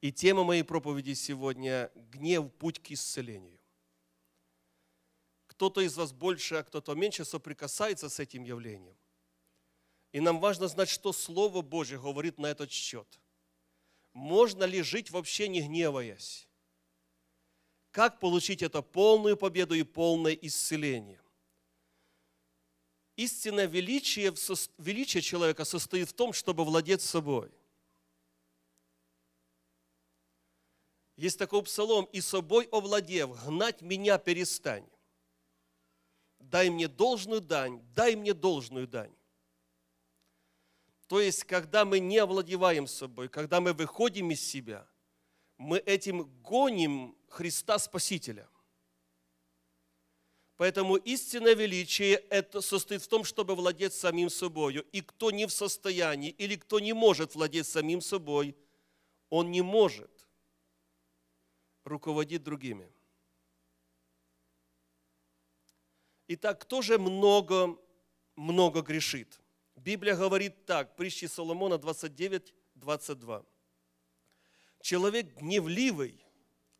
И тема моей проповеди сегодня – гнев – путь к исцелению. Кто-то из вас больше, а кто-то меньше соприкасается с этим явлением. И нам важно знать, что Слово Божье говорит на этот счет. Можно ли жить вообще не гневаясь? Как получить это полную победу и полное исцеление? Истинное величие, величие человека состоит в том, чтобы владеть собой. Есть такой псалом, «И собой овладев, гнать меня перестань. Дай мне должную дань, дай мне должную дань». То есть, когда мы не овладеваем собой, когда мы выходим из себя, мы этим гоним Христа Спасителя. Поэтому истинное величие это состоит в том, чтобы владеть самим собою. И кто не в состоянии или кто не может владеть самим собой, он не может руководит другими. Итак, кто же много, много грешит? Библия говорит так, притчи Соломона 29, 22. Человек гневливый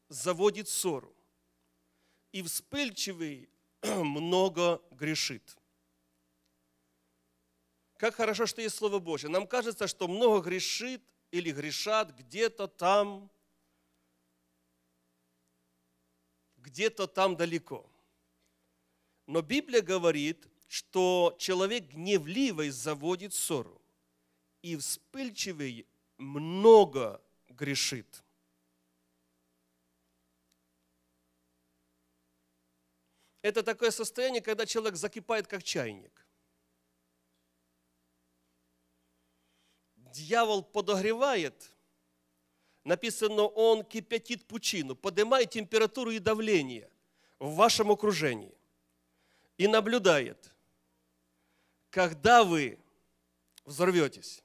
заводит ссору, и вспыльчивый много грешит. Как хорошо, что есть Слово Божье. Нам кажется, что много грешит или грешат где-то там, где-то там далеко. Но Библия говорит, что человек гневливый заводит ссору, и вспыльчивый много грешит. Это такое состояние, когда человек закипает как чайник. Дьявол подогревает – написано, он кипятит пучину, поднимает температуру и давление в вашем окружении и наблюдает, когда вы взорветесь.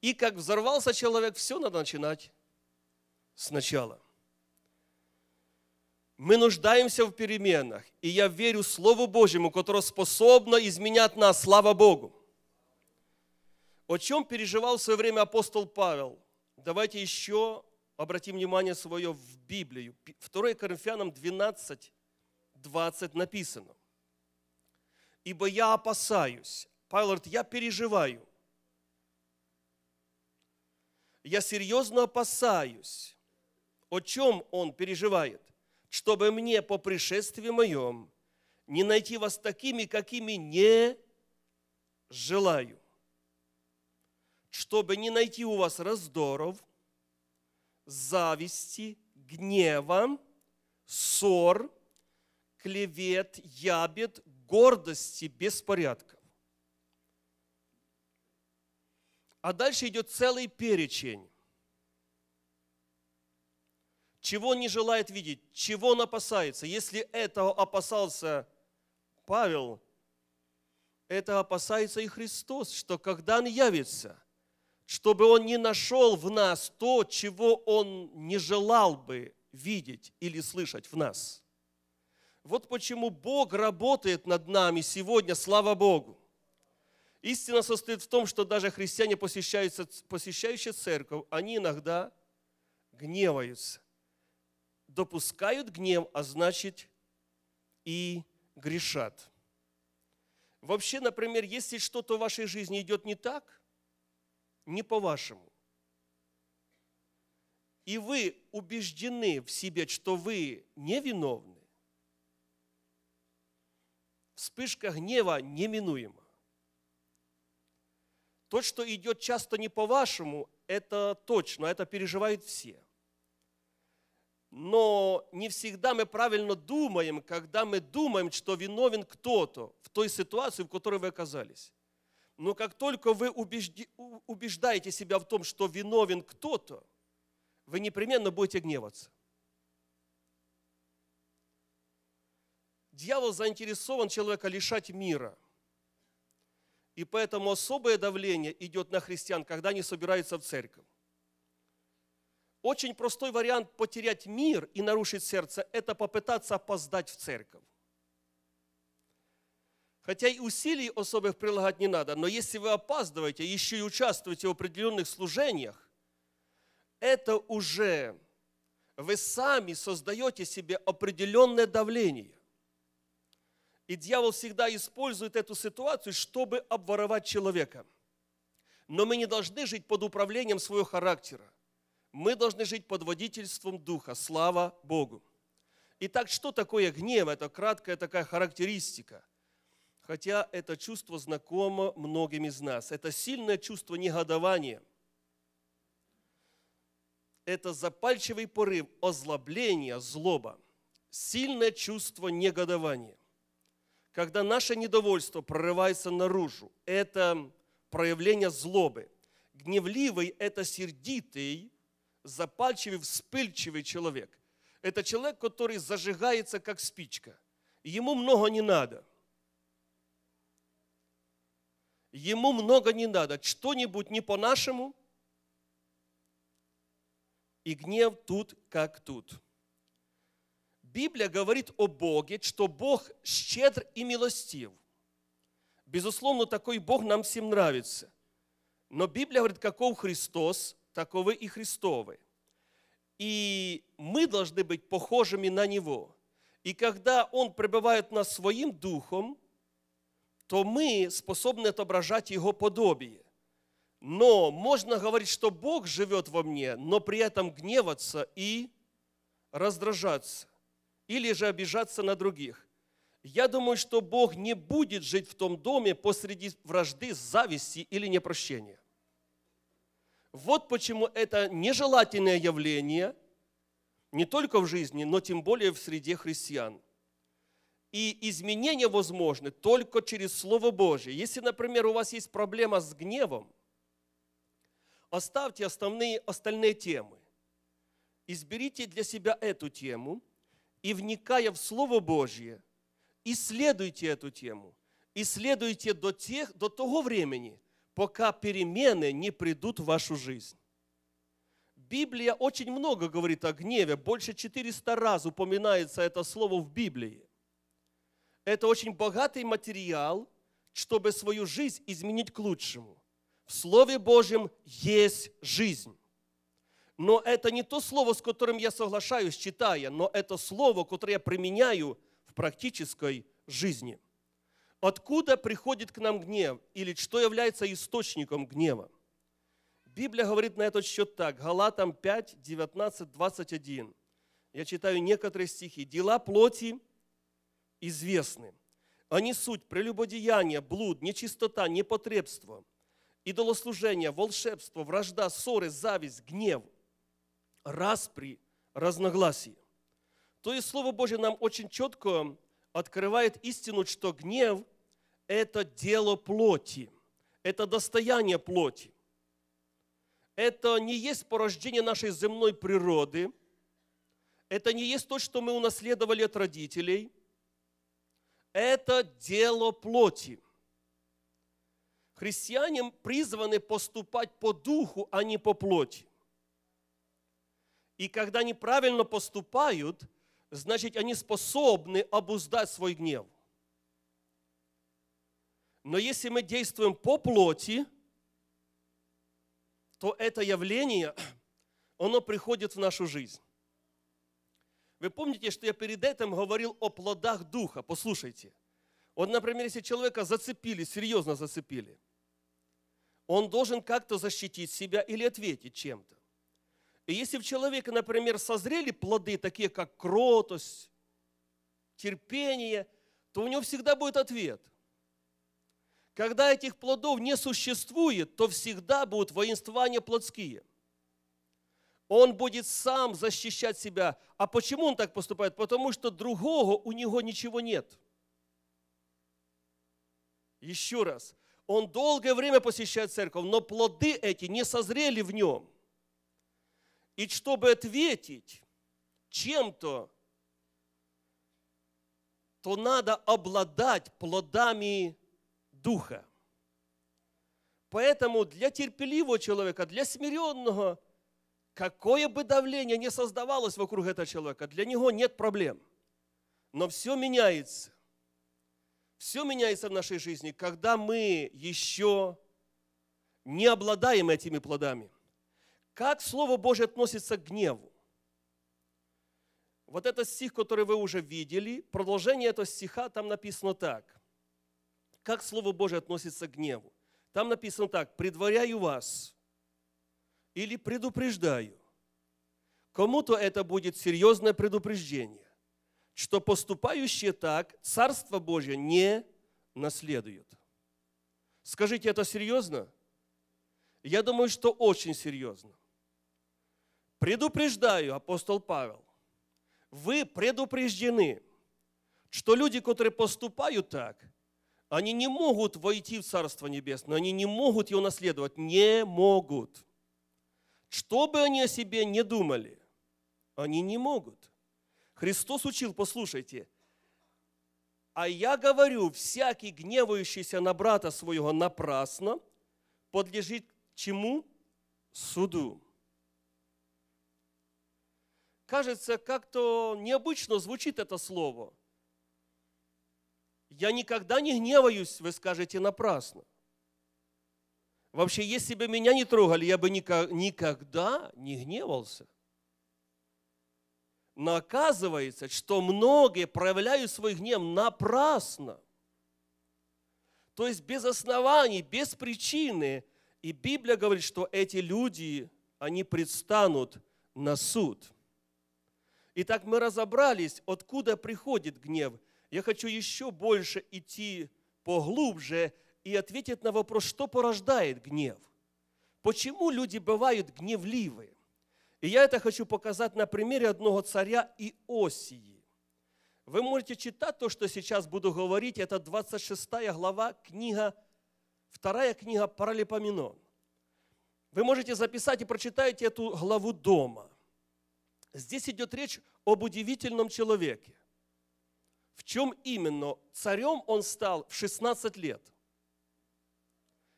И как взорвался человек, все надо начинать сначала. Мы нуждаемся в переменах, и я верю Слову Божьему, которое способно изменять нас, слава Богу. О чем переживал в свое время апостол Павел – Давайте еще обратим внимание свое в Библию. 2 Коринфянам 12, 20 написано. «Ибо я опасаюсь». Павел говорит, я переживаю. Я серьезно опасаюсь. О чем он переживает? Чтобы мне по пришествии моем не найти вас такими, какими не желаю чтобы не найти у вас раздоров, зависти, гнева, ссор, клевет, ябед, гордости, беспорядков. А дальше идет целый перечень. Чего не желает видеть, чего он опасается. Если этого опасался Павел, это опасается и Христос, что когда Он явится – чтобы он не нашел в нас то, чего он не желал бы видеть или слышать в нас. Вот почему Бог работает над нами сегодня, слава Богу. Истина состоит в том, что даже христиане, посещающие церковь, они иногда гневаются. Допускают гнев, а значит и грешат. Вообще, например, если что-то в вашей жизни идет не так – не по-вашему. И вы убеждены в себе, что вы невиновны, вспышка гнева неминуема. То, что идет часто не по-вашему, это точно, это переживают все. Но не всегда мы правильно думаем, когда мы думаем, что виновен кто-то в той ситуации, в которой вы оказались. Но как только вы убеждаете себя в том, что виновен кто-то, вы непременно будете гневаться. Дьявол заинтересован человека лишать мира. И поэтому особое давление идет на христиан, когда они собираются в церковь. Очень простой вариант потерять мир и нарушить сердце – это попытаться опоздать в церковь. Хотя и усилий особых прилагать не надо, но если вы опаздываете, еще и участвуете в определенных служениях, это уже вы сами создаете себе определенное давление. И дьявол всегда использует эту ситуацию, чтобы обворовать человека. Но мы не должны жить под управлением своего характера. Мы должны жить под водительством Духа. Слава Богу. Итак, что такое гнев? Это краткая такая характеристика – хотя это чувство знакомо многим из нас. Это сильное чувство негодования. Это запальчивый порыв, озлобление, злоба. Сильное чувство негодования. Когда наше недовольство прорывается наружу, это проявление злобы. Гневливый – это сердитый, запальчивый, вспыльчивый человек. Это человек, который зажигается, как спичка. Ему много не надо – Ему много не надо, что-нибудь не по-нашему. И гнев тут как тут. Библия говорит о Боге, что Бог щедр и милостив. Безусловно, такой Бог нам всем нравится. Но Библия говорит, каков Христос, таковы и Христовы. И мы должны быть похожими на Него. И когда Он пребывает нас своим духом, то мы способны отображать Его подобие. Но можно говорить, что Бог живет во мне, но при этом гневаться и раздражаться или же обижаться на других. Я думаю, что Бог не будет жить в том доме посреди вражды, зависти или непрощения. Вот почему это нежелательное явление не только в жизни, но тем более в среде христиан. И изменения возможны только через Слово Божие. Если, например, у вас есть проблема с гневом, оставьте основные, остальные темы. Изберите для себя эту тему и, вникая в Слово Божье, исследуйте эту тему. Исследуйте до, тех, до того времени, пока перемены не придут в вашу жизнь. Библия очень много говорит о гневе, больше 400 раз упоминается это слово в Библии. Это очень богатый материал, чтобы свою жизнь изменить к лучшему. В Слове Божьем есть жизнь. Но это не то слово, с которым я соглашаюсь, читая, но это слово, которое я применяю в практической жизни. Откуда приходит к нам гнев или что является источником гнева? Библия говорит на этот счет так, Галатам 5, 19, 21. Я читаю некоторые стихи. «Дела плоти известны. Они суть прелюбодеяния, блуд, нечистота, непотребство, идолослужение, волшебство, вражда, ссоры, зависть, гнев, распри, разногласия. То есть Слово Божье нам очень четко открывает истину, что гнев – это дело плоти, это достояние плоти. Это не есть порождение нашей земной природы, это не есть то, что мы унаследовали от родителей – это дело плоти. Христиане призваны поступать по духу, а не по плоти. И когда они правильно поступают, значит, они способны обуздать свой гнев. Но если мы действуем по плоти, то это явление, оно приходит в нашу жизнь. Вы помните, что я перед этим говорил о плодах Духа? Послушайте. Вот, например, если человека зацепили, серьезно зацепили, он должен как-то защитить себя или ответить чем-то. И если в человека, например, созрели плоды, такие как кротость, терпение, то у него всегда будет ответ. Когда этих плодов не существует, то всегда будут воинствования плотские – он будет сам защищать себя. А почему он так поступает? Потому что другого у него ничего нет. Еще раз. Он долгое время посещает церковь, но плоды эти не созрели в нем. И чтобы ответить чем-то, то надо обладать плодами Духа. Поэтому для терпеливого человека, для смиренного – Какое бы давление ни создавалось вокруг этого человека, для него нет проблем. Но все меняется. Все меняется в нашей жизни, когда мы еще не обладаем этими плодами. Как Слово Божье относится к гневу? Вот этот стих, который вы уже видели, продолжение этого стиха, там написано так. Как Слово Божье относится к гневу? Там написано так, «Предваряю вас, или предупреждаю. Кому-то это будет серьезное предупреждение, что поступающие так Царство Божье не наследуют. Скажите, это серьезно? Я думаю, что очень серьезно. Предупреждаю, апостол Павел, вы предупреждены, что люди, которые поступают так, они не могут войти в Царство Небесное, они не могут его наследовать, не могут. Что бы они о себе не думали, они не могут. Христос учил, послушайте, а я говорю, всякий гневающийся на брата своего напрасно подлежит чему? Суду. Кажется, как-то необычно звучит это слово. Я никогда не гневаюсь, вы скажете, напрасно. Вообще, если бы меня не трогали, я бы никогда не гневался. Но оказывается, что многие проявляют свой гнев напрасно. То есть без оснований, без причины. И Библия говорит, что эти люди, они предстанут на суд. Итак, мы разобрались, откуда приходит гнев. Я хочу еще больше идти поглубже и ответит на вопрос, что порождает гнев. Почему люди бывают гневливы? И я это хочу показать на примере одного царя Иосии. Вы можете читать то, что сейчас буду говорить. Это 26 глава книга, вторая книга Паралипоменон. Вы можете записать и прочитать эту главу дома. Здесь идет речь об удивительном человеке. В чем именно? Царем он стал в 16 лет –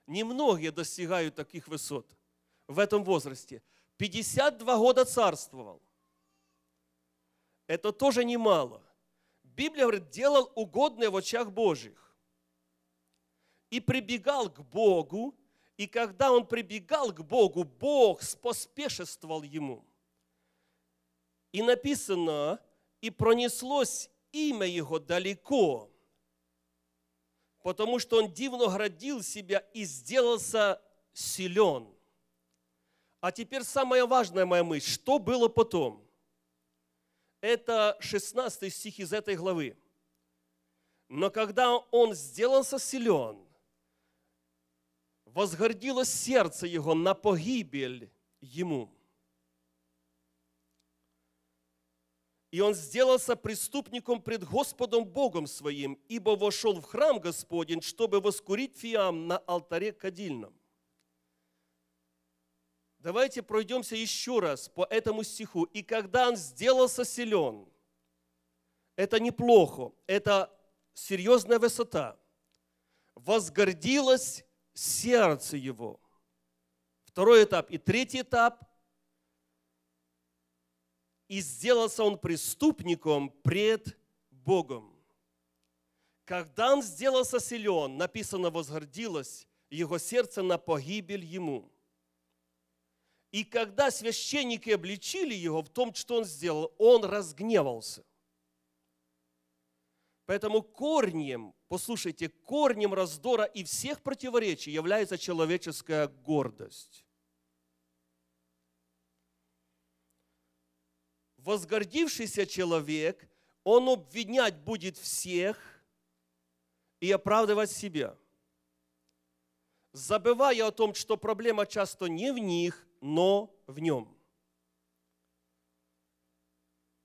Немногие достигают таких высот в этом возрасте. 52 года царствовал. Это тоже немало. Библия говорит, делал угодное в очах Божьих. И прибегал к Богу, и когда он прибегал к Богу, Бог споспешествовал ему. И написано, и пронеслось имя его далеко, потому что он дивно градил себя и сделался силен. А теперь самая важная моя мысль, что было потом? Это 16 стих из этой главы. Но когда он сделался силен, возгордилось сердце его на погибель ему – И он сделался преступником пред Господом Богом своим, ибо вошел в храм Господень, чтобы воскурить фиам на алтаре кадильном. Давайте пройдемся еще раз по этому стиху. «И когда он сделался силен», это неплохо, это серьезная высота, «возгордилось сердце его». Второй этап и третий этап и сделался он преступником пред Богом. Когда он сделался силен, написано, возгордилось его сердце на погибель ему. И когда священники обличили его в том, что он сделал, он разгневался. Поэтому корнем, послушайте, корнем раздора и всех противоречий является человеческая гордость. возгордившийся человек, он обвинять будет всех и оправдывать себя, забывая о том, что проблема часто не в них, но в нем.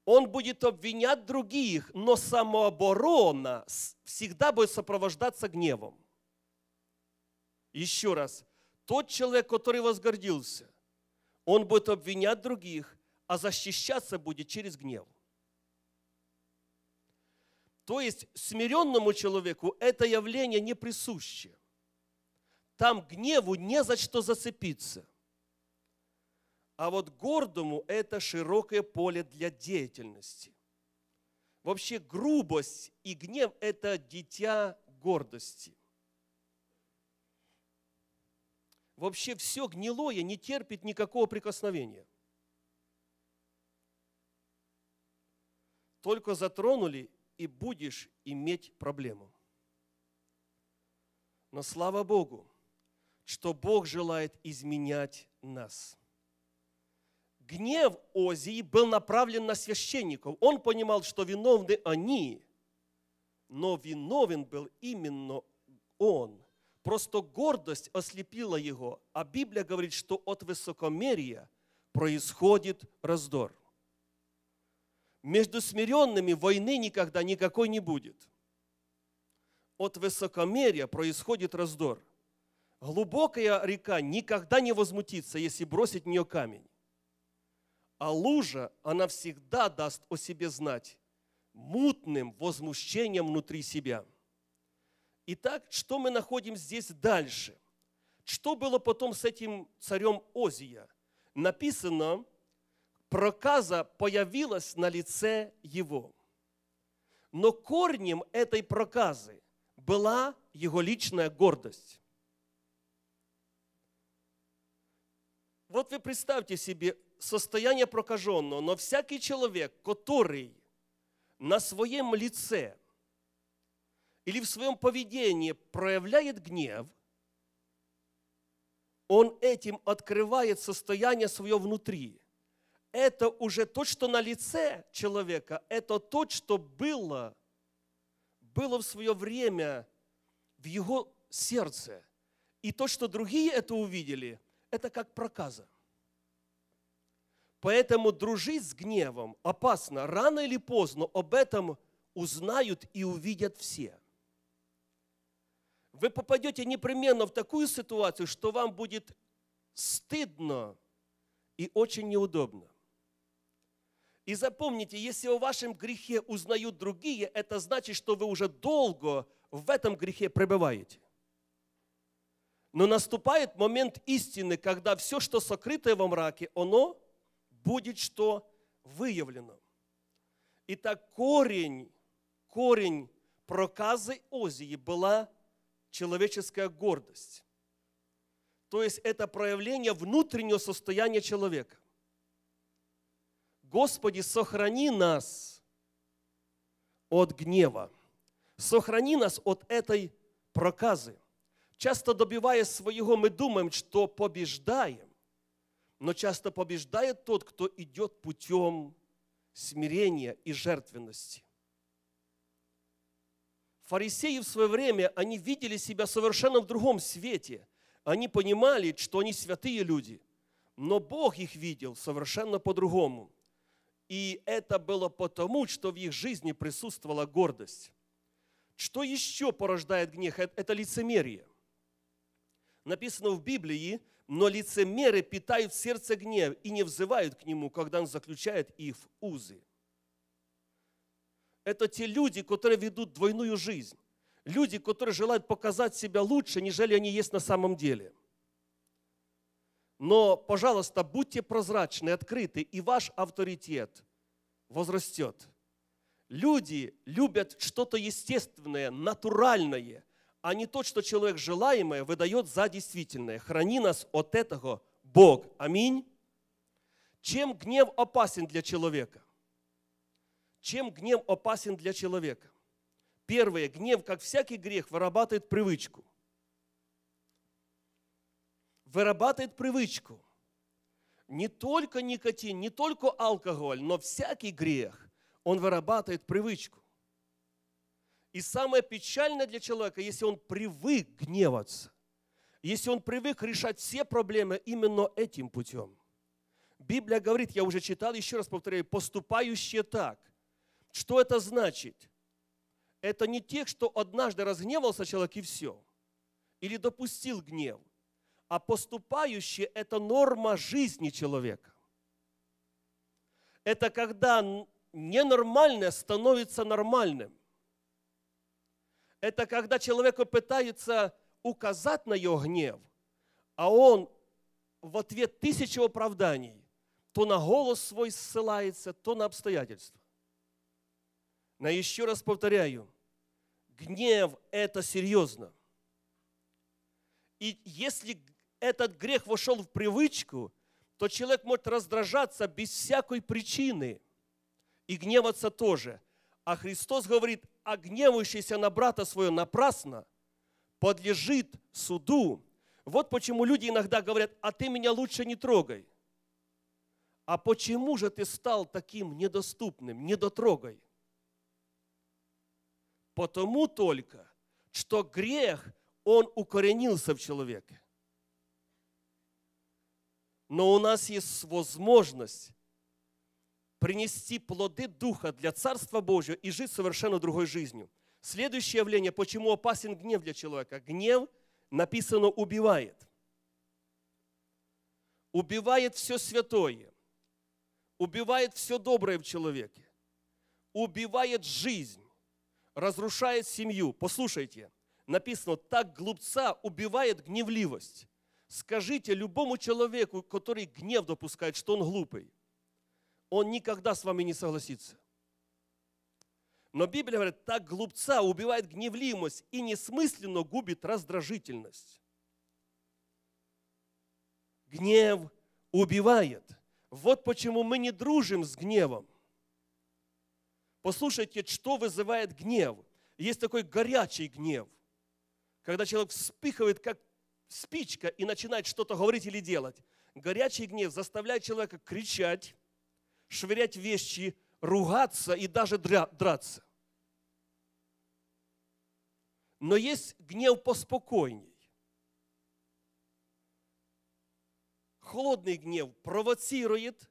Он будет обвинять других, но самооборона всегда будет сопровождаться гневом. Еще раз, тот человек, который возгордился, он будет обвинять других – а защищаться будет через гнев. То есть смиренному человеку это явление не присуще. Там гневу не за что зацепиться. А вот гордому это широкое поле для деятельности. Вообще грубость и гнев – это дитя гордости. Вообще все гнилое не терпит никакого прикосновения. Только затронули, и будешь иметь проблему. Но слава Богу, что Бог желает изменять нас. Гнев Озии был направлен на священников. Он понимал, что виновны они, но виновен был именно он. Просто гордость ослепила его, а Библия говорит, что от высокомерия происходит раздор. Между смиренными войны никогда никакой не будет. От высокомерия происходит раздор. Глубокая река никогда не возмутится, если бросить в нее камень. А лужа, она всегда даст о себе знать мутным возмущением внутри себя. Итак, что мы находим здесь дальше? Что было потом с этим царем Озия? Написано, проказа появилась на лице его. Но корнем этой проказы была его личная гордость. Вот вы представьте себе состояние прокаженного, но всякий человек, который на своем лице или в своем поведении проявляет гнев, он этим открывает состояние свое внутри – это уже то, что на лице человека, это то, что было, было в свое время в его сердце. И то, что другие это увидели, это как проказа. Поэтому дружить с гневом опасно. Рано или поздно об этом узнают и увидят все. Вы попадете непременно в такую ситуацию, что вам будет стыдно и очень неудобно. И запомните, если о вашем грехе узнают другие, это значит, что вы уже долго в этом грехе пребываете. Но наступает момент истины, когда все, что сокрытое во мраке, оно будет что выявлено. Итак, корень, корень проказы Озии была человеческая гордость. То есть это проявление внутреннего состояния человека. Господи, сохрани нас от гнева, сохрани нас от этой проказы. Часто добиваясь своего, мы думаем, что побеждаем, но часто побеждает тот, кто идет путем смирения и жертвенности. Фарисеи в свое время, они видели себя совершенно в другом свете. Они понимали, что они святые люди, но Бог их видел совершенно по-другому. И это было потому, что в их жизни присутствовала гордость. Что еще порождает гнев? Э-, это лицемерие. Написано в Библии, но лицемеры питают в сердце гнев и не взывают к нему, когда он заключает их в узы. Это те люди, которые ведут двойную жизнь. Люди, которые желают показать себя лучше, нежели они есть на самом деле – но, пожалуйста, будьте прозрачны, открыты, и ваш авторитет возрастет. Люди любят что-то естественное, натуральное, а не то, что человек желаемое выдает за действительное. Храни нас от этого, Бог. Аминь. Чем гнев опасен для человека? Чем гнев опасен для человека? Первое, гнев, как всякий грех, вырабатывает привычку – вырабатывает привычку. Не только никотин, не только алкоголь, но всякий грех, он вырабатывает привычку. И самое печальное для человека, если он привык гневаться, если он привык решать все проблемы именно этим путем. Библия говорит, я уже читал, еще раз повторяю, поступающие так. Что это значит? Это не тех, что однажды разгневался человек и все. Или допустил гнев – а поступающие – это норма жизни человека. Это когда ненормальное становится нормальным. Это когда человеку пытается указать на его гнев, а он в ответ тысячи оправданий то на голос свой ссылается, то на обстоятельства. Но еще раз повторяю, гнев – это серьезно. И если этот грех вошел в привычку, то человек может раздражаться без всякой причины и гневаться тоже. А Христос говорит, а гневающийся на брата свое напрасно подлежит суду. Вот почему люди иногда говорят, а ты меня лучше не трогай. А почему же ты стал таким недоступным, недотрогой? Потому только, что грех, он укоренился в человеке. Но у нас есть возможность принести плоды Духа для Царства Божьего и жить совершенно другой жизнью. Следующее явление, почему опасен гнев для человека. Гнев, написано, убивает. Убивает все святое. Убивает все доброе в человеке. Убивает жизнь. Разрушает семью. Послушайте, написано, так глупца убивает гневливость. Скажите любому человеку, который гнев допускает, что он глупый. Он никогда с вами не согласится. Но Библия говорит, так глупца убивает гневливость и несмысленно губит раздражительность. Гнев убивает. Вот почему мы не дружим с гневом. Послушайте, что вызывает гнев. Есть такой горячий гнев, когда человек вспыхивает, как спичка и начинает что-то говорить или делать. Горячий гнев заставляет человека кричать, швырять вещи, ругаться и даже драться. Но есть гнев поспокойней. Холодный гнев провоцирует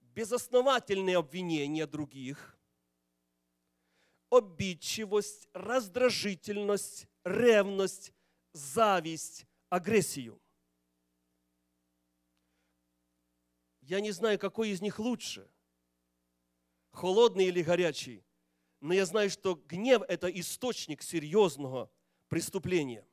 безосновательные обвинения других, обидчивость, раздражительность, ревность, зависть, агрессию. Я не знаю, какой из них лучше, холодный или горячий, но я знаю, что гнев – это источник серьезного преступления.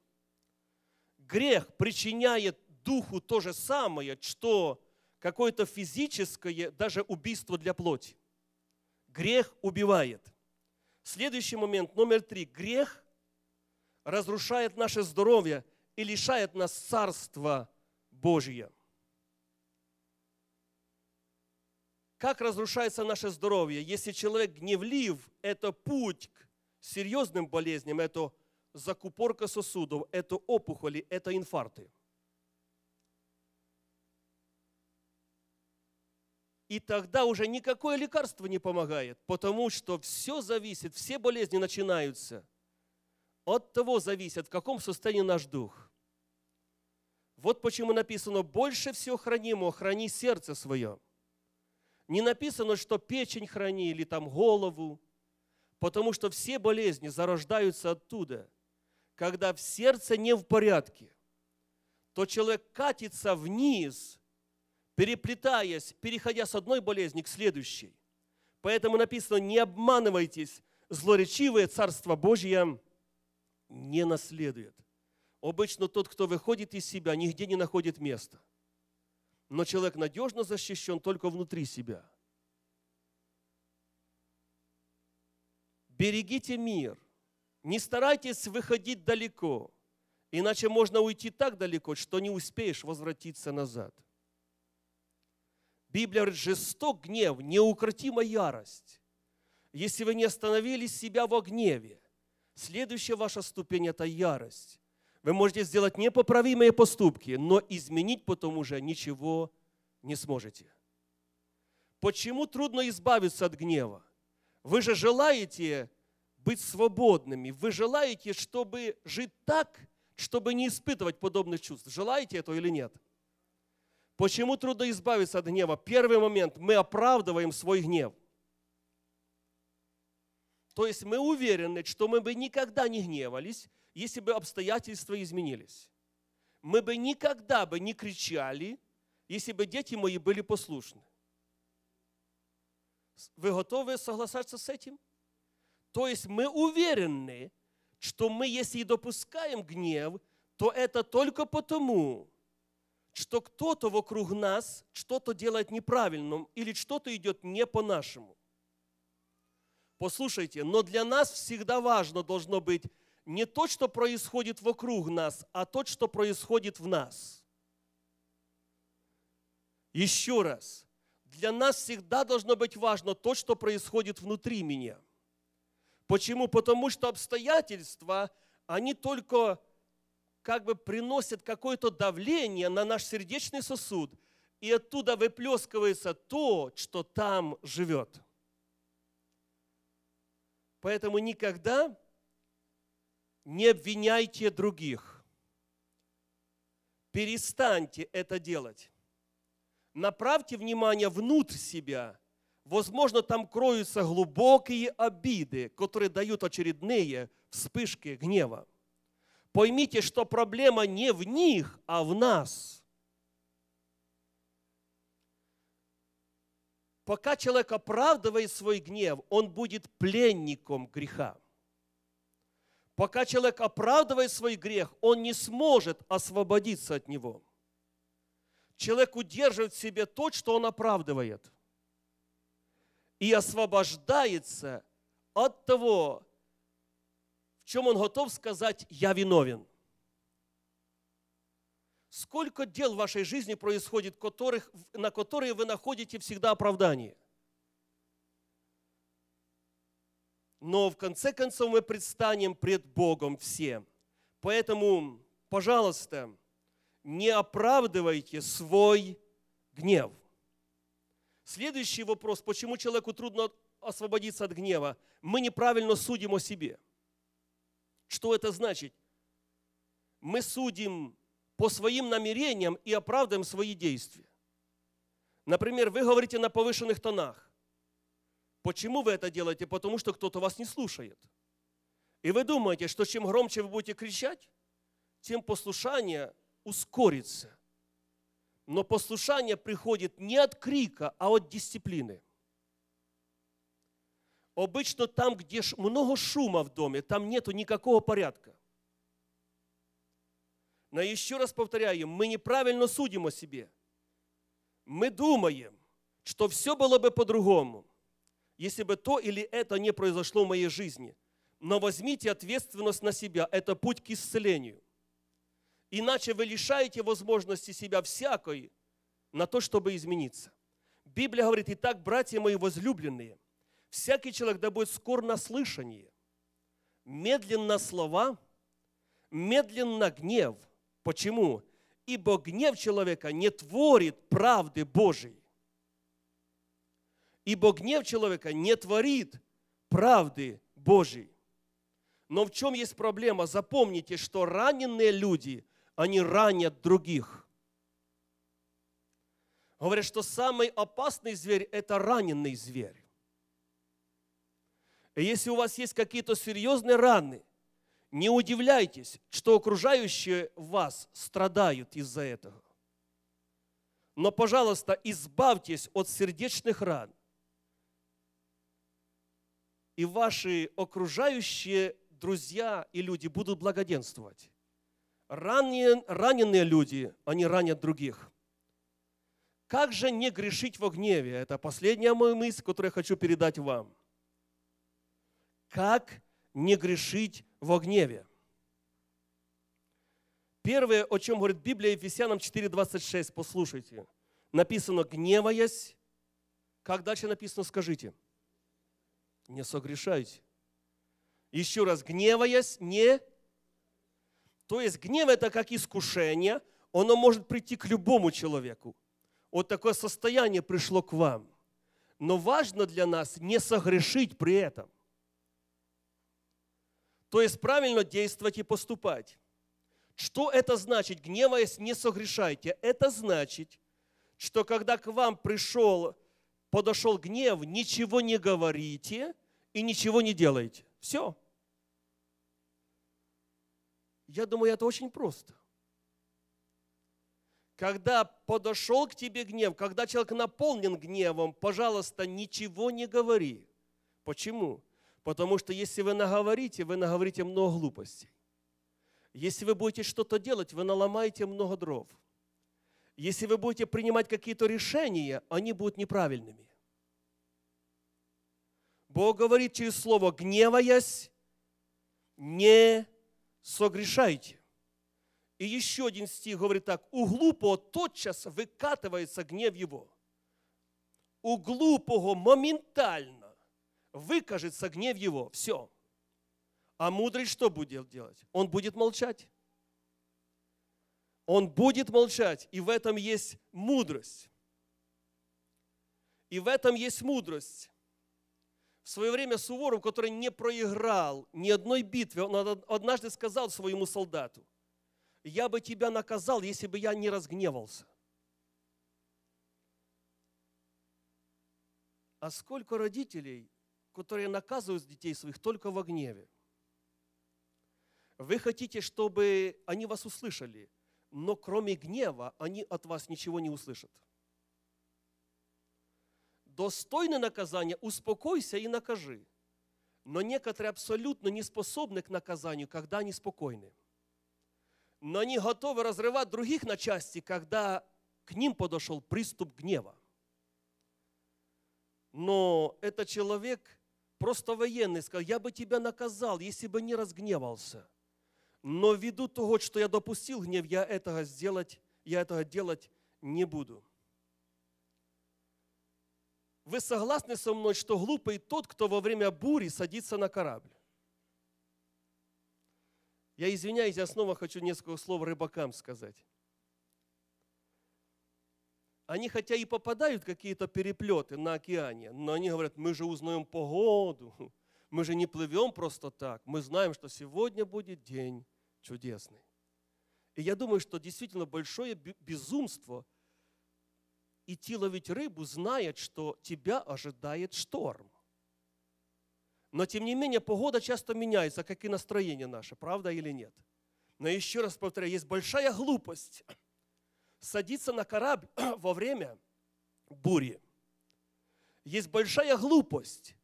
Грех причиняет духу то же самое, что какое-то физическое, даже убийство для плоти. Грех убивает. Следующий момент, номер три. Грех разрушает наше здоровье и лишает нас Царства Божье. Как разрушается наше здоровье? Если человек гневлив, это путь к серьезным болезням, это закупорка сосудов, это опухоли, это инфаркты. И тогда уже никакое лекарство не помогает, потому что все зависит, все болезни начинаются – от того зависит, в каком состоянии наш дух. Вот почему написано, больше всего хранимо, храни сердце свое. Не написано, что печень храни или там голову, потому что все болезни зарождаются оттуда, когда в сердце не в порядке, то человек катится вниз, переплетаясь, переходя с одной болезни к следующей. Поэтому написано, не обманывайтесь, злоречивое Царство Божье – не наследует. Обычно тот, кто выходит из себя, нигде не находит места. Но человек надежно защищен только внутри себя. Берегите мир. Не старайтесь выходить далеко, иначе можно уйти так далеко, что не успеешь возвратиться назад. Библия говорит, жесток гнев, неукротима ярость. Если вы не остановили себя во гневе, Следующая ваша ступень – это ярость. Вы можете сделать непоправимые поступки, но изменить потом уже ничего не сможете. Почему трудно избавиться от гнева? Вы же желаете быть свободными. Вы желаете, чтобы жить так, чтобы не испытывать подобных чувств. Желаете этого или нет? Почему трудно избавиться от гнева? Первый момент. Мы оправдываем свой гнев. То есть мы уверены, что мы бы никогда не гневались, если бы обстоятельства изменились. Мы бы никогда бы не кричали, если бы дети мои были послушны. Вы готовы соглашаться с этим? То есть мы уверены, что мы, если и допускаем гнев, то это только потому, что кто-то вокруг нас что-то делает неправильным или что-то идет не по-нашему. Послушайте, но для нас всегда важно должно быть не то, что происходит вокруг нас, а то, что происходит в нас. Еще раз, для нас всегда должно быть важно то, что происходит внутри меня. Почему? Потому что обстоятельства, они только как бы приносят какое-то давление на наш сердечный сосуд, и оттуда выплескивается то, что там живет. Поэтому никогда не обвиняйте других. Перестаньте это делать. Направьте внимание внутрь себя. Возможно, там кроются глубокие обиды, которые дают очередные вспышки гнева. Поймите, что проблема не в них, а в нас – Пока человек оправдывает свой гнев, он будет пленником греха. Пока человек оправдывает свой грех, он не сможет освободиться от него. Человек удерживает в себе то, что он оправдывает. И освобождается от того, в чем он готов сказать «я виновен». Сколько дел в вашей жизни происходит, которых, на которые вы находите всегда оправдание? Но в конце концов мы предстанем пред Богом всем, Поэтому, пожалуйста, не оправдывайте свой гнев. Следующий вопрос, почему человеку трудно освободиться от гнева? Мы неправильно судим о себе. Что это значит? Мы судим по своим намерениям и оправдываем свои действия. Например, вы говорите на повышенных тонах. Почему вы это делаете? Потому что кто-то вас не слушает. И вы думаете, что чем громче вы будете кричать, тем послушание ускорится. Но послушание приходит не от крика, а от дисциплины. Обычно там, где много шума в доме, там нету никакого порядка. Но еще раз повторяю, мы неправильно судим о себе. Мы думаем, что все было бы по-другому, если бы то или это не произошло в моей жизни. Но возьмите ответственность на себя. Это путь к исцелению. Иначе вы лишаете возможности себя всякой на то, чтобы измениться. Библия говорит, итак, братья мои возлюбленные, всякий человек да будет скор на слышание, медленно слова, медленно гнев – Почему? Ибо гнев человека не творит правды Божией. Ибо гнев человека не творит правды Божией. Но в чем есть проблема? Запомните, что раненые люди, они ранят других. Говорят, что самый опасный зверь – это раненый зверь. И если у вас есть какие-то серьезные раны – не удивляйтесь, что окружающие вас страдают из-за этого. Но, пожалуйста, избавьтесь от сердечных ран. И ваши окружающие друзья и люди будут благоденствовать. Ранен, раненые люди, они ранят других. Как же не грешить во гневе? Это последняя моя мысль, которую я хочу передать вам. Как не грешить во гневе. Первое, о чем говорит Библия Ефесянам 4.26, послушайте. Написано «гневаясь». Как дальше написано, скажите? Не согрешайте. Еще раз, гневаясь, не... То есть гнев – это как искушение, оно может прийти к любому человеку. Вот такое состояние пришло к вам. Но важно для нас не согрешить при этом – то есть правильно действовать и поступать. Что это значит? Гневаясь, не согрешайте. Это значит, что когда к вам пришел, подошел гнев, ничего не говорите и ничего не делайте. Все. Я думаю, это очень просто. Когда подошел к тебе гнев, когда человек наполнен гневом, пожалуйста, ничего не говори. Почему? Потому что если вы наговорите, вы наговорите много глупостей. Если вы будете что-то делать, вы наломаете много дров. Если вы будете принимать какие-то решения, они будут неправильными. Бог говорит через слово «гневаясь», не согрешайте. И еще один стих говорит так. У глупого тотчас выкатывается гнев его. У глупого моментально выкажется гнев его, все. А мудрый что будет делать? Он будет молчать. Он будет молчать, и в этом есть мудрость. И в этом есть мудрость. В свое время Суворов, который не проиграл ни одной битвы, он однажды сказал своему солдату, «Я бы тебя наказал, если бы я не разгневался». А сколько родителей которые наказывают детей своих только во гневе. Вы хотите, чтобы они вас услышали, но кроме гнева они от вас ничего не услышат. Достойное наказание. успокойся и накажи. Но некоторые абсолютно не способны к наказанию, когда они спокойны. Но они готовы разрывать других на части, когда к ним подошел приступ гнева. Но этот человек просто военный сказал, я бы тебя наказал, если бы не разгневался. Но ввиду того, что я допустил гнев, я этого сделать, я этого делать не буду. Вы согласны со мной, что глупый тот, кто во время бури садится на корабль? Я извиняюсь, я снова хочу несколько слов рыбакам сказать они хотя и попадают в какие-то переплеты на океане, но они говорят, мы же узнаем погоду, мы же не плывем просто так, мы знаем, что сегодня будет день чудесный. И я думаю, что действительно большое безумство идти ловить рыбу, зная, что тебя ожидает шторм. Но тем не менее погода часто меняется, как и настроение наше, правда или нет? Но еще раз повторяю, есть большая глупость – садиться на корабль во время бури есть большая глупость,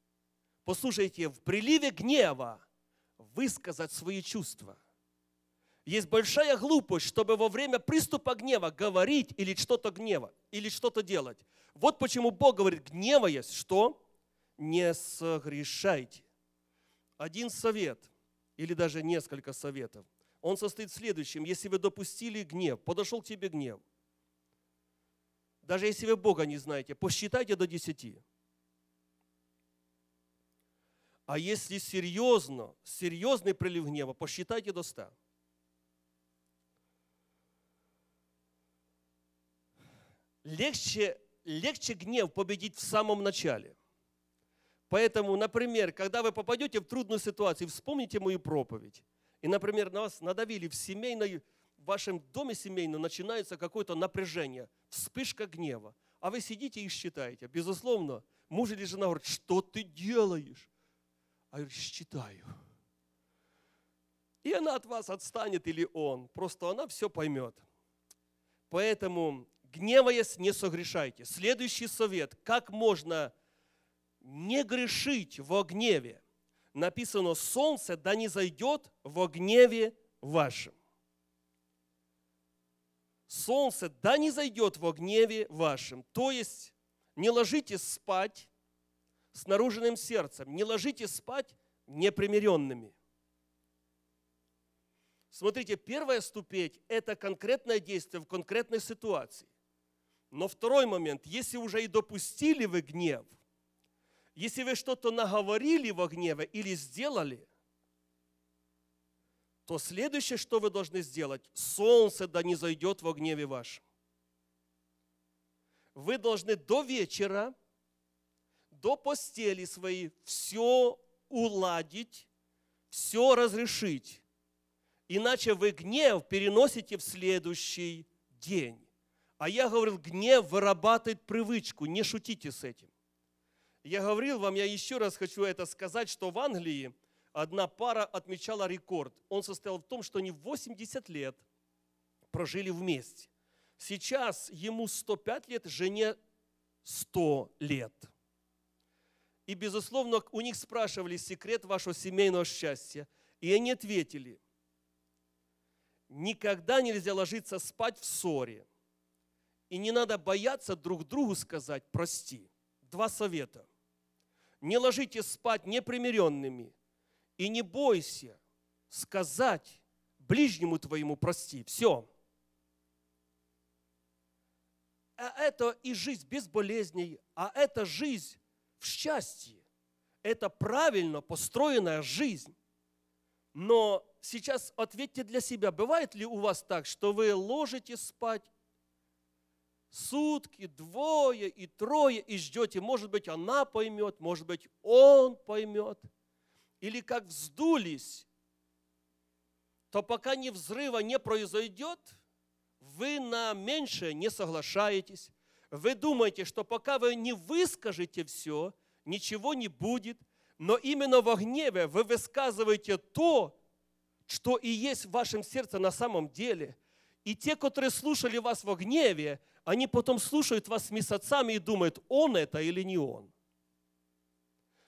послушайте, в приливе гнева высказать свои чувства. Есть большая глупость, чтобы во время приступа гнева говорить или что-то гнева, или что-то делать. Вот почему Бог говорит, гнева есть, что? Не согрешайте. Один совет, или даже несколько советов – он состоит в следующем. Если вы допустили гнев, подошел к тебе гнев, даже если вы Бога не знаете, посчитайте до десяти. А если серьезно, серьезный прилив гнева, посчитайте до ста. Легче, легче гнев победить в самом начале. Поэтому, например, когда вы попадете в трудную ситуацию, вспомните мою проповедь и, например, на вас надавили в семейной, в вашем доме семейном начинается какое-то напряжение, вспышка гнева, а вы сидите и считаете. Безусловно, муж или жена говорит, что ты делаешь? А я говорю, считаю. И она от вас отстанет или он, просто она все поймет. Поэтому, гневаясь, не согрешайте. Следующий совет, как можно не грешить во гневе написано «Солнце да не зайдет во гневе вашем». «Солнце да не зайдет во гневе вашем». То есть не ложитесь спать с наруженным сердцем, не ложитесь спать непримиренными. Смотрите, первая ступень – это конкретное действие в конкретной ситуации. Но второй момент, если уже и допустили вы гнев – если вы что-то наговорили во гневе или сделали, то следующее, что вы должны сделать, солнце да не зайдет во гневе вашем. Вы должны до вечера, до постели своей все уладить, все разрешить. Иначе вы гнев переносите в следующий день. А я говорил, гнев вырабатывает привычку, не шутите с этим. Я говорил вам, я еще раз хочу это сказать, что в Англии одна пара отмечала рекорд. Он состоял в том, что они 80 лет прожили вместе. Сейчас ему 105 лет, жене 100 лет. И, безусловно, у них спрашивали секрет вашего семейного счастья. И они ответили, никогда нельзя ложиться спать в ссоре. И не надо бояться друг другу сказать «прости». Два совета – не ложитесь спать непримиренными, и не бойся сказать ближнему твоему прости. Все. А это и жизнь без болезней, а это жизнь в счастье. Это правильно построенная жизнь. Но сейчас ответьте для себя, бывает ли у вас так, что вы ложитесь спать сутки, двое и трое, и ждете, может быть, она поймет, может быть, он поймет. Или как вздулись, то пока ни взрыва не произойдет, вы на меньшее не соглашаетесь. Вы думаете, что пока вы не выскажете все, ничего не будет, но именно во гневе вы высказываете то, что и есть в вашем сердце на самом деле. И те, которые слушали вас во гневе, они потом слушают вас с месяцами и думают, он это или не он.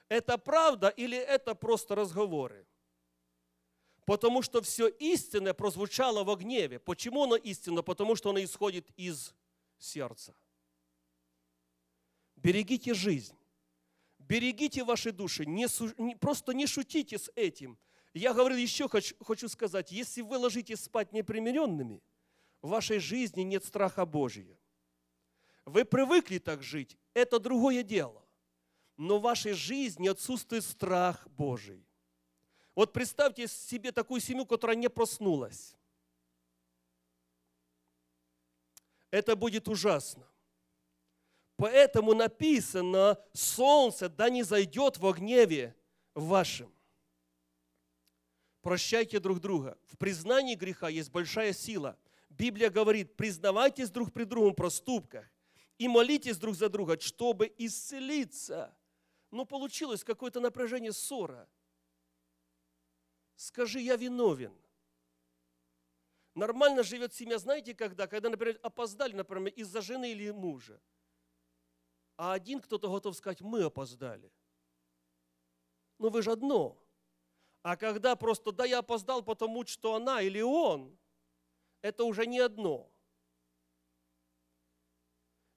Это правда или это просто разговоры? Потому что все истинное прозвучало во гневе. Почему оно истинно? Потому что оно исходит из сердца. Берегите жизнь. Берегите ваши души. Не, не, просто не шутите с этим. Я говорил, еще хочу, хочу сказать, если вы ложитесь спать непримиренными – в вашей жизни нет страха Божьего. Вы привыкли так жить, это другое дело. Но в вашей жизни отсутствует страх Божий. Вот представьте себе такую семью, которая не проснулась. Это будет ужасно. Поэтому написано, солнце да не зайдет во гневе вашем. Прощайте друг друга. В признании греха есть большая сила. Библия говорит, признавайтесь друг при другом в проступках, и молитесь друг за друга, чтобы исцелиться. Но получилось какое-то напряжение, ссора. Скажи, я виновен. Нормально живет семья, знаете, когда? Когда, например, опоздали, например, из-за жены или мужа. А один кто-то готов сказать, мы опоздали. Но вы же одно. А когда просто, да, я опоздал, потому что она или он, это уже не одно.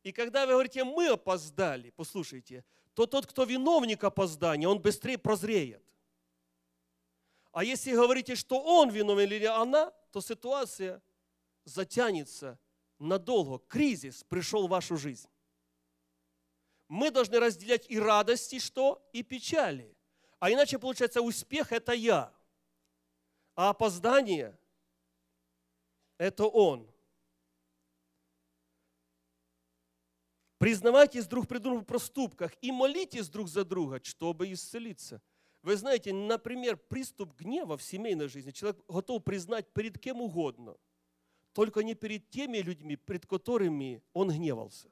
И когда вы говорите, мы опоздали, послушайте, то тот, кто виновник опоздания, он быстрее прозреет. А если говорите, что он виновен или она, то ситуация затянется надолго. Кризис пришел в вашу жизнь. Мы должны разделять и радости, что, и печали. А иначе получается успех – это я, а опоздание – это он. Признавайтесь друг при другу в проступках и молитесь друг за друга, чтобы исцелиться. Вы знаете, например, приступ гнева в семейной жизни человек готов признать перед кем угодно, только не перед теми людьми, перед которыми он гневался.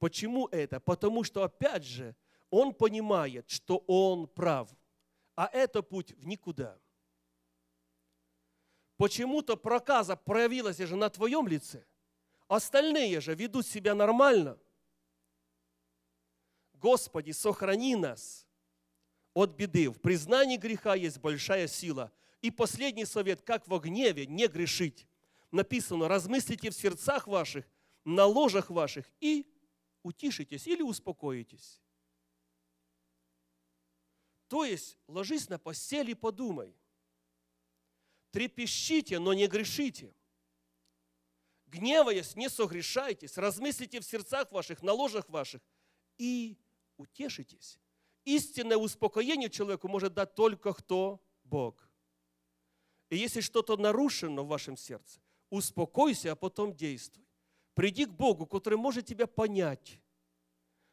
Почему это? Потому что, опять же, он понимает, что он прав, а это путь в никуда. Почему-то проказа проявилась же на твоем лице – Остальные же ведут себя нормально. Господи, сохрани нас от беды. В признании греха есть большая сила. И последний совет, как во гневе не грешить. Написано, размыслите в сердцах ваших, на ложах ваших и утишитесь или успокоитесь. То есть ложись на постель и подумай. Трепещите, но не грешите – гневаясь, не согрешайтесь, размыслите в сердцах ваших, на ложах ваших и утешитесь. Истинное успокоение человеку может дать только кто? Бог. И если что-то нарушено в вашем сердце, успокойся, а потом действуй. Приди к Богу, который может тебя понять,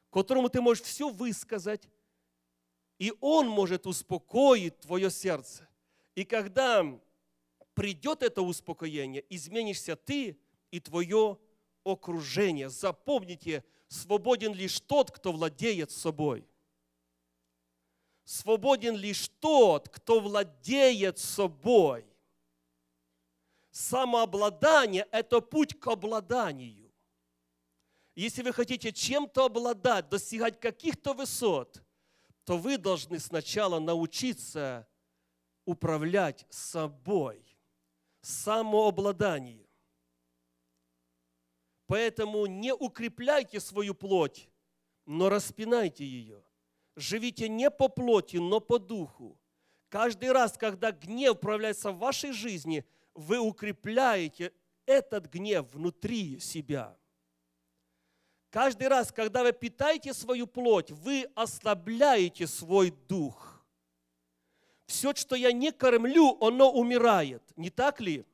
которому ты можешь все высказать, и Он может успокоить твое сердце. И когда придет это успокоение, изменишься ты, и твое окружение. Запомните, свободен лишь тот, кто владеет собой. Свободен лишь тот, кто владеет собой. Самообладание – это путь к обладанию. Если вы хотите чем-то обладать, достигать каких-то высот, то вы должны сначала научиться управлять собой, самообладание. Поэтому не укрепляйте свою плоть, но распинайте ее. Живите не по плоти, но по духу. Каждый раз, когда гнев проявляется в вашей жизни, вы укрепляете этот гнев внутри себя. Каждый раз, когда вы питаете свою плоть, вы ослабляете свой дух. Все, что я не кормлю, оно умирает. Не так ли?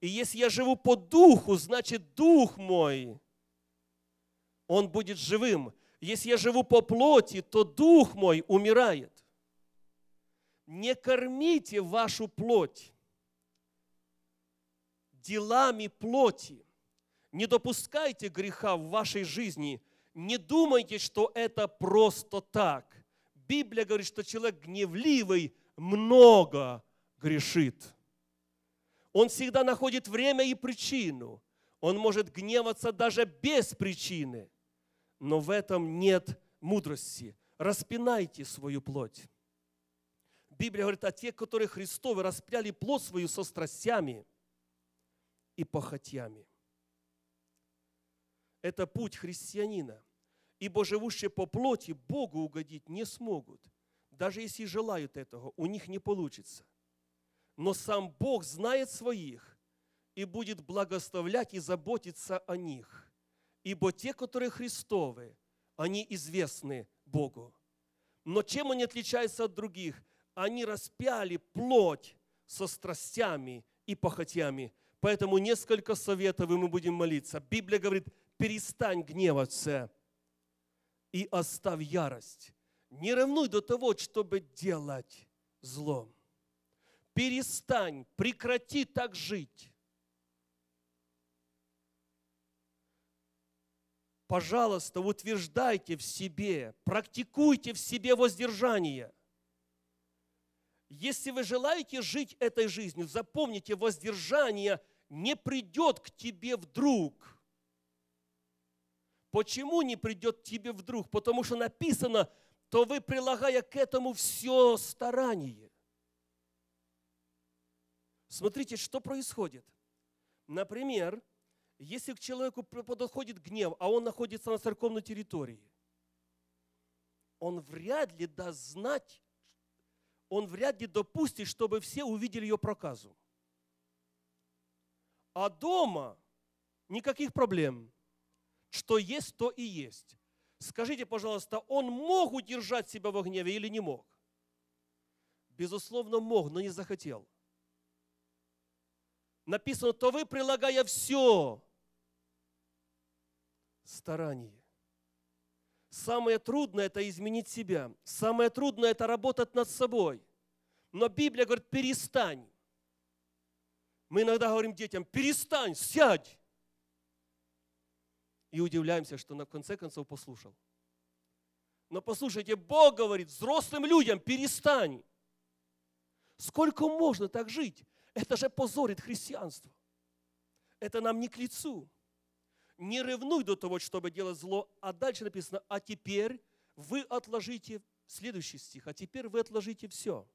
И если я живу по духу, значит, дух мой, он будет живым. Если я живу по плоти, то дух мой умирает. Не кормите вашу плоть делами плоти. Не допускайте греха в вашей жизни. Не думайте, что это просто так. Библия говорит, что человек гневливый много грешит. Он всегда находит время и причину. Он может гневаться даже без причины. Но в этом нет мудрости. Распинайте свою плоть. Библия говорит о тех, которые Христовы распяли плоть свою со страстями и похотями. Это путь христианина. Ибо живущие по плоти Богу угодить не смогут. Даже если желают этого, у них не получится но сам Бог знает своих и будет благословлять и заботиться о них. Ибо те, которые Христовы, они известны Богу. Но чем они отличаются от других? Они распяли плоть со страстями и похотями. Поэтому несколько советов, и мы будем молиться. Библия говорит, перестань гневаться и оставь ярость. Не ревнуй до того, чтобы делать злом перестань, прекрати так жить. Пожалуйста, утверждайте в себе, практикуйте в себе воздержание. Если вы желаете жить этой жизнью, запомните, воздержание не придет к тебе вдруг – Почему не придет тебе вдруг? Потому что написано, то вы, прилагая к этому все старание. Смотрите, что происходит. Например, если к человеку подходит гнев, а он находится на церковной территории, он вряд ли даст знать, он вряд ли допустит, чтобы все увидели ее проказу. А дома никаких проблем. Что есть, то и есть. Скажите, пожалуйста, он мог удержать себя во гневе или не мог? Безусловно, мог, но не захотел – написано, то вы, прилагая все, старание. Самое трудное – это изменить себя. Самое трудное – это работать над собой. Но Библия говорит, перестань. Мы иногда говорим детям, перестань, сядь. И удивляемся, что на конце концов послушал. Но послушайте, Бог говорит взрослым людям, перестань. Сколько можно так жить? Это же позорит христианство. Это нам не к лицу. Не ревнуй до того, чтобы делать зло. А дальше написано, а теперь вы отложите, следующий стих, а теперь вы отложите все.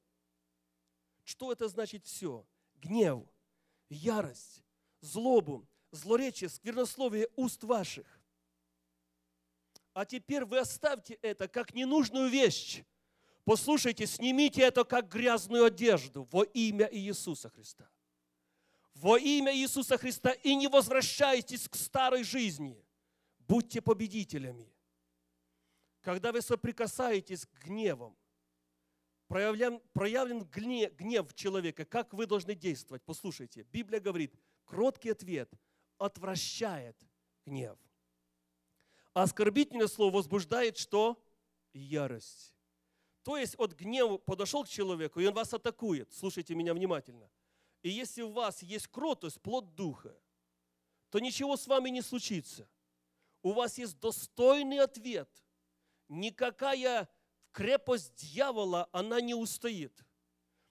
Что это значит все? Гнев, ярость, злобу, злоречие, сквернословие уст ваших. А теперь вы оставьте это как ненужную вещь, Послушайте, снимите это как грязную одежду во имя Иисуса Христа. Во имя Иисуса Христа и не возвращайтесь к старой жизни. Будьте победителями. Когда вы соприкасаетесь к гневом. проявлен, проявлен гнев, гнев человека, как вы должны действовать? Послушайте, Библия говорит, кроткий ответ отвращает гнев. А оскорбительное слово возбуждает что? Ярость. То есть от гнева подошел к человеку, и он вас атакует. Слушайте меня внимательно. И если у вас есть кротость, плод духа, то ничего с вами не случится. У вас есть достойный ответ. Никакая крепость дьявола, она не устоит.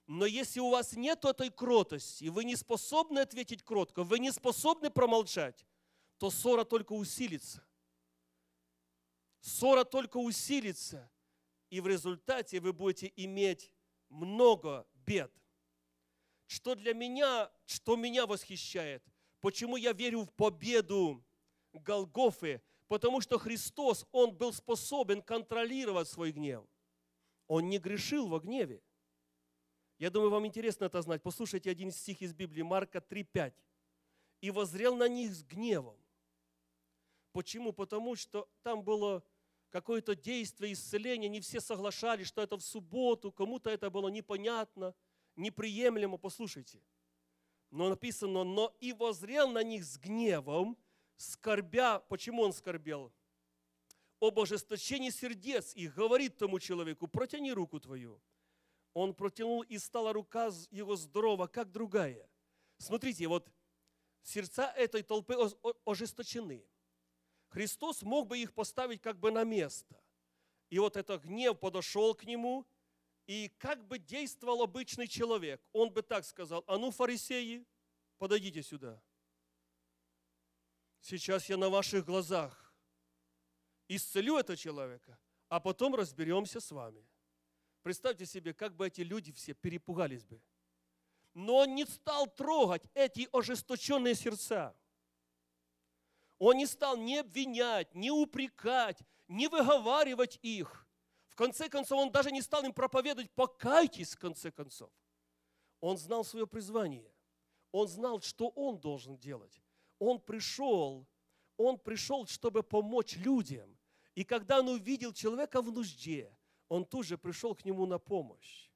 Но если у вас нет этой кротости, и вы не способны ответить кротко, вы не способны промолчать, то ссора только усилится. Ссора только усилится и в результате вы будете иметь много бед. Что для меня, что меня восхищает, почему я верю в победу Голгофы, потому что Христос, Он был способен контролировать свой гнев. Он не грешил во гневе. Я думаю, вам интересно это знать. Послушайте один стих из Библии, Марка 3,5. «И возрел на них с гневом». Почему? Потому что там было какое-то действие исцеления, не все соглашались, что это в субботу, кому-то это было непонятно, неприемлемо. Послушайте, но написано, но и возрел на них с гневом, скорбя, почему он скорбел? Об ожесточении сердец и говорит тому человеку, протяни руку твою. Он протянул, и стала рука его здорова, как другая. Смотрите, вот сердца этой толпы ожесточены – Христос мог бы их поставить как бы на место. И вот этот гнев подошел к нему, и как бы действовал обычный человек, он бы так сказал, а ну, фарисеи, подойдите сюда. Сейчас я на ваших глазах исцелю этого человека, а потом разберемся с вами. Представьте себе, как бы эти люди все перепугались бы. Но он не стал трогать эти ожесточенные сердца. Он не стал ни обвинять, ни упрекать, ни выговаривать их. В конце концов, он даже не стал им проповедовать «покайтесь», в конце концов. Он знал свое призвание. Он знал, что он должен делать. Он пришел, он пришел, чтобы помочь людям. И когда он увидел человека в нужде, он тут же пришел к нему на помощь.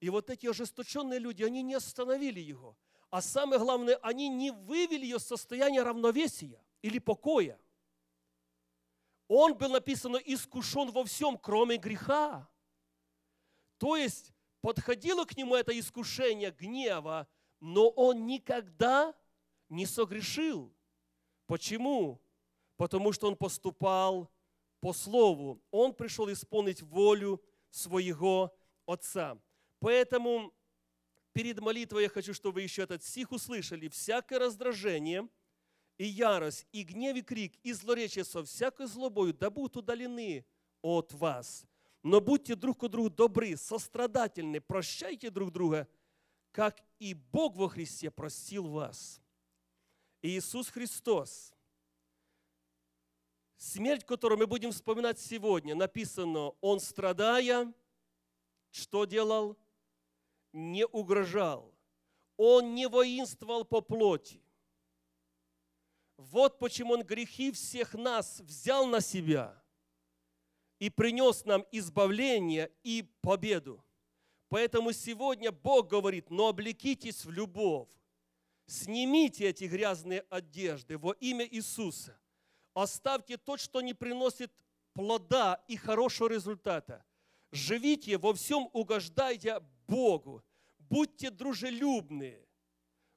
И вот эти ожесточенные люди, они не остановили его. А самое главное, они не вывели ее с состояния равновесия или покоя. Он был написано искушен во всем, кроме греха. То есть подходило к нему это искушение гнева, но он никогда не согрешил. Почему? Потому что он поступал по слову. Он пришел исполнить волю своего Отца. Поэтому перед молитвой я хочу, чтобы вы еще этот стих услышали. «Всякое раздражение и ярость, и гнев, и крик, и злоречие со всякой злобою да будут удалены от вас. Но будьте друг к другу добры, сострадательны, прощайте друг друга, как и Бог во Христе простил вас». И Иисус Христос, смерть, которую мы будем вспоминать сегодня, написано, Он, страдая, что делал? не угрожал, он не воинствовал по плоти. Вот почему он грехи всех нас взял на себя и принес нам избавление и победу. Поэтому сегодня Бог говорит, но облекитесь в любовь, снимите эти грязные одежды во имя Иисуса, оставьте то, что не приносит плода и хорошего результата. Живите во всем, угождайте Богу, будьте дружелюбны,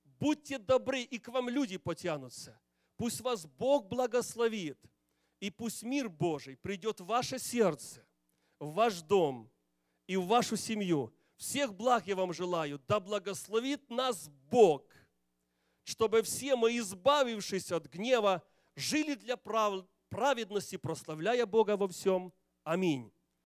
будьте добры, и к вам люди потянутся. Пусть вас Бог благословит, и пусть мир Божий придет в ваше сердце, в ваш дом и в вашу семью. Всех благ я вам желаю, да благословит нас Бог, чтобы все мы, избавившись от гнева, жили для праведности, прославляя Бога во всем. Аминь.